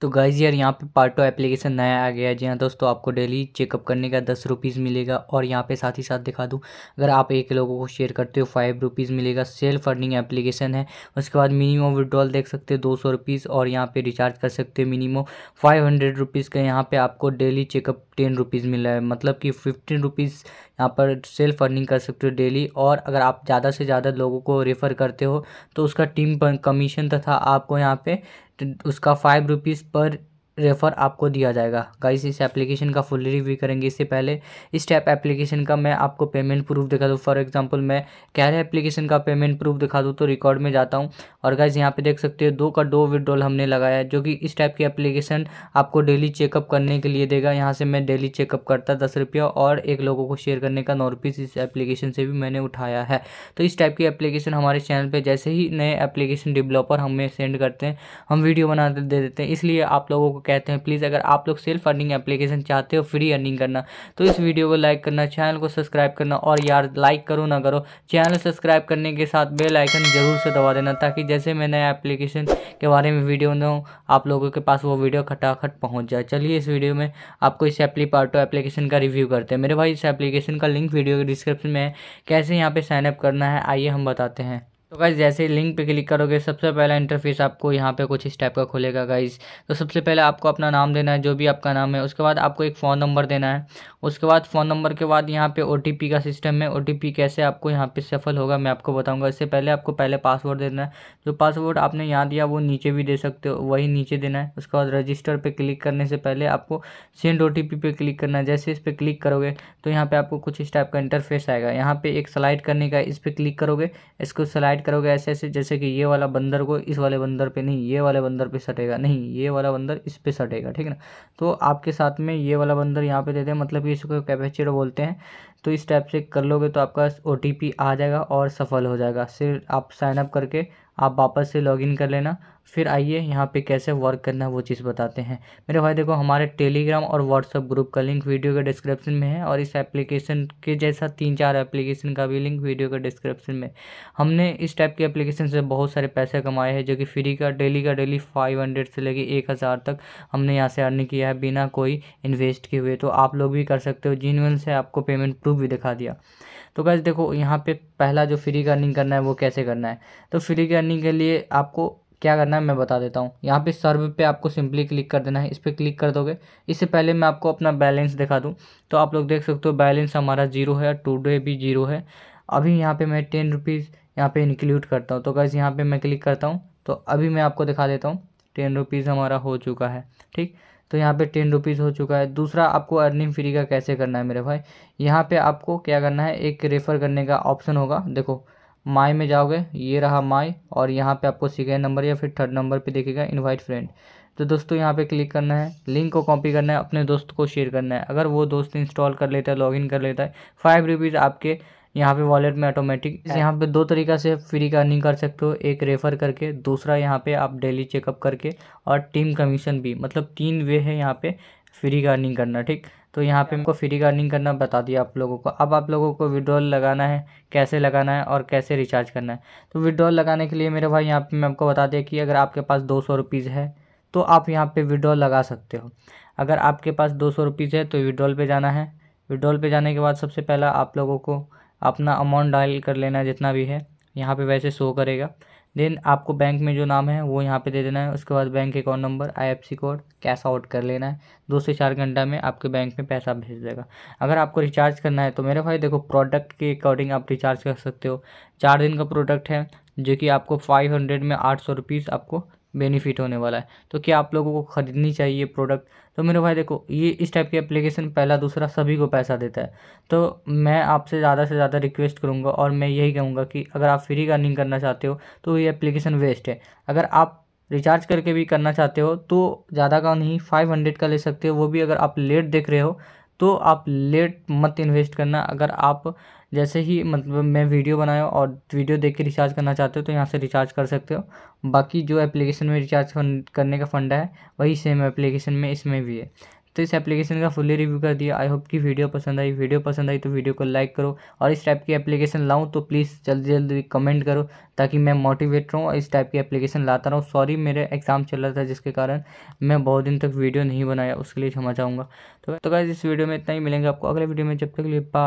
तो गाइज़ यार यहाँ पे पार्टो एप्लीकेशन नया आ गया है जी हाँ दोस्तों आपको डेली चेकअप करने का दस रुपीज़ मिलेगा और यहाँ पे साथ ही साथ दिखा दूँ अगर आप एक लोगों को शेयर करते हो फाइव रुपीज़ मिलेगा सेल्फ अर्निंग एप्लीकेशन है उसके बाद मिनिमम विड्रॉल देख सकते हो दो सौ रुपीज़ और यहाँ पर रिचार्ज कर सकते हो मिनिमम फाइव हंड्रेड रुपीज़ का यहाँ पर आपको डेली चेकअप टेन रुपीज़ मिल रहा है मतलब कि फिफ्टीन रुपीज़ यहाँ पर सेल्फ अर्निंग कर सकते हो डेली और अगर आप ज़्यादा से ज़्यादा लोगों को रेफ़र करते हो तो उसका टीम कमीशन तथा आपको यहाँ पे उसका फाइव रुपीज़ पर रेफ़र आपको दिया जाएगा गाइस इस एप्लीकेशन का फुल रिव्यू करेंगे इससे पहले इस टाइप एप्लीकेशन का मैं आपको पेमेंट प्रूफ दिखा दूँ फॉर एग्जांपल मैं कैर एप्लीकेशन का पेमेंट प्रूफ दिखा दूँ तो रिकॉर्ड में जाता हूँ और गाइस यहाँ पे देख सकते हो दो का दो विड्रॉल हमने लगाया है जो कि इस टाइप की एप्लीकेशन आपको डेली चेकअप करने के लिए देगा यहाँ से मैं डेली चेकअप करता दस रुपया और एक लोगों को शेयर करने का नौ रुपीज़ इस एप्लीकेशन से भी मैंने उठाया है तो इस टाइप की एप्लीकेशन हमारे चैनल पर जैसे ही नए एप्लीकेशन डेवलपर हमें सेंड करते हैं हम वीडियो बना दे देते हैं इसलिए आप लोगों को कहते हैं प्लीज़ अगर आप लोग सेल्फ अर्निंग एप्लीकेशन चाहते हो फ्री अर्निंग करना तो इस वीडियो को लाइक करना चैनल को सब्सक्राइब करना और यार लाइक करो ना करो चैनल सब्सक्राइब करने के साथ बेल आइकन ज़रूर से दबा देना ताकि जैसे मैं नया एप्लीकेशन के बारे में वीडियो दूँ आप लोगों के पास वो वीडियो खटाखट पहुँच जाए चलिए इस वीडियो में आपको इस एप्ली पार्टो एप्लीकेशन का रिव्यू करते हैं मेरे भाई इस एप्लीकेशन का लिंक वीडियो के डिस्क्रिप्शन में है कैसे यहाँ पर साइनअप करना है आइए हम बताते हैं तो गाइज़ जैसे ही लिंक पे क्लिक करोगे सबसे पहला इंटरफेस आपको यहाँ पे कुछ इस टाइप का खुलेगा गाइज़ तो सबसे पहले आपको अपना नाम देना है जो भी आपका नाम है उसके बाद आपको एक फ़ोन नंबर देना है उसके बाद फ़ोन नंबर के बाद यहाँ पे ओ का सिस्टम है ओ कैसे आपको यहाँ पे सफल होगा मैं आपको बताऊँगा इससे पहले आपको पहले पासवर्ड देना है जो पासवर्ड आपने यहाँ दिया वो नीचे भी दे सकते हो वही नीचे देना है उसके बाद रजिस्टर पर क्लिक करने से पहले आपको सेंड ओ टी पे क्लिक करना है जैसे इस पर क्लिक करोगे तो यहाँ पर आपको कुछ इस टाइप का इंटरफेस आएगा यहाँ पर एक स्लाइड करने का इस पर क्लिक करोगे इसको स्लाइड डिवाइड करोगे ऐसे ऐसे जैसे कि ये वाला बंदर को इस वाले बंदर पे नहीं ये वाले बंदर पे सटेगा नहीं ये वाला बंदर इस पे सटेगा ठीक है ना तो आपके साथ में ये वाला बंदर यहाँ पे देते हैं मतलब कि इसको कैपेचिट बोलते हैं तो इस टाइप से कर लोगे तो आपका ओ आ जाएगा और सफल हो जाएगा फिर आप साइनअप करके आप वापस से लॉग कर लेना फिर आइए यहाँ पे कैसे वर्क करना है वो चीज़ बताते हैं मेरे भाई देखो हमारे टेलीग्राम और व्हाट्सअप ग्रुप का लिंक वीडियो के डिस्क्रिप्शन में है और इस एप्लीकेशन के जैसा तीन चार एप्लीकेशन का भी लिंक वीडियो के डिस्क्रिप्शन में हमने इस टाइप के एप्लीकेशन से बहुत सारे पैसे कमाए हैं जो कि फ्री का डेली का डेली फाइव हंड्रेड से लेके एक हज़ार तक हमने यहाँ से अर्निंग किया है बिना कोई इन्वेस्ट किए हुए तो आप लोग भी कर सकते हो जीनवन से आपको पेमेंट प्रूफ भी दिखा दिया तो कैसे देखो यहाँ पे पहला जो फ्री का अर्निंग करना है वो कैसे करना है तो फ्री की अर्निंग के लिए आपको क्या करना है मैं बता देता हूँ यहाँ पे सर्व पे आपको सिंपली क्लिक कर देना है इस पर क्लिक कर दोगे इससे पहले मैं आपको अपना बैलेंस दिखा दूँ तो आप लोग देख सकते हो बैलेंस हमारा जीरो है टूडे भी जीरो है अभी यहाँ पे मैं टेन रुपीज़ यहाँ पे इंक्लूड करता हूँ तो कैसे यहाँ पे मैं क्लिक करता हूँ तो अभी मैं आपको दिखा देता हूँ टेन रुपीज़ हमारा हो चुका है ठीक तो यहाँ पर टेन रुपीज़ हो चुका है दूसरा आपको अर्निंग फ्री का कैसे करना है मेरे भाई यहाँ पर आपको क्या करना है एक रेफ़र करने का ऑप्शन होगा देखो माई में जाओगे ये रहा माई और यहाँ पे आपको सिकेंड नंबर या फिर थर्ड नंबर पे देखेगा इनवाइट फ्रेंड तो दोस्तों यहाँ पे क्लिक करना है लिंक को कॉपी करना है अपने दोस्त को शेयर करना है अगर वो दोस्त इंस्टॉल कर लेता है लॉगिन कर लेता है फाइव रुपीज़ आपके यहाँ पे वॉलेट में ऑटोमेटिक यहाँ पे दो तरीका से फ्री का अर्निंग कर सकते हो एक रेफ़र करके दूसरा यहाँ पे आप डेली चेकअप करके और टीम कमीशन भी मतलब तीन वे है यहाँ पे फ्री का अर्निंग करना ठीक तो यहाँ पे हमको फ्री का अर्निंग करना बता दिया आप लोगों को अब आप लोगों को विड्रॉल लगाना है कैसे लगाना है और कैसे रिचार्ज करना है तो विड्रॉल लगाने के लिए मेरे भाई यहाँ पे मैं आपको बता दिया कि अगर आपके पास दो सौ रुपीज़ है तो आप यहाँ पे विड्रॉल लगा सकते हो अगर आपके पास दो सौ रुपीज़ है तो विड्रॉल पर जाना है विड्रॉल पर जाने के बाद सबसे पहला आप लोगों को अपना अमाउंट डायल कर लेना है जितना भी है यहाँ पे वैसे शो करेगा देन आपको बैंक में जो नाम है वो यहाँ पे दे देना है उसके बाद bank account number IFC code cash out कर लेना है दो से चार घंटा में आपके बैंक में पैसा भेज देगा अगर आपको रिचार्ज करना है तो मेरे भाई देखो प्रोडक्ट के अकॉर्डिंग आप रिचार्ज कर सकते हो चार दिन का प्रोडक्ट है जो कि आपको फाइव हंड्रेड में आठ सौ रुपीज़ आपको बेनिफिट होने वाला है तो क्या आप लोगों को ख़रीदनी चाहिए ये प्रोडक्ट तो मेरे भाई देखो ये इस टाइप की एप्लीकेशन पहला दूसरा सभी को पैसा देता है तो मैं आपसे ज़्यादा से ज़्यादा रिक्वेस्ट करूँगा और मैं यही कहूँगा कि अगर आप फ्री का अर्निंग करना चाहते हो तो ये एप्लीकेशन वेस्ट है अगर आप रिचार्ज करके भी करना चाहते हो तो ज़्यादा का नहीं फाइव हंड्रेड का ले सकते हो वो भी अगर आप लेट देख रहे हो तो आप लेट मत इन्वेस्ट करना अगर आप जैसे ही मतलब मैं वीडियो बनाया और वीडियो देख के रिचार्ज करना चाहते हो तो यहाँ से रिचार्ज कर सकते हो बाकी जो एप्लीकेशन में रिचार्ज करने का फंडा है वही सेम एप्लीकेशन में इसमें भी है तो इस एप्लीकेशन का फुली रिव्यू कर दिया आई होप कि वीडियो पसंद आई वीडियो पसंद आई तो वीडियो को लाइक करो और इस टाइप की एप्लीकेशन लाऊँ तो प्लीज़ जल्दी जल्दी कमेंट करो ताकि मैं मोटिवेट रहूँ और इस टाइप की एप्लीकेशन लाता रहूँ सॉरी मेरे एग्ज़ाम चल रहा था जिसके कारण मैं बहुत दिन तक वीडियो नहीं बनाया उसके लिए क्षमा चाहूँगा तो, तो इस वीडियो में इतना ही मिलेंगे आपको अगले वीडियो में जब तक लिए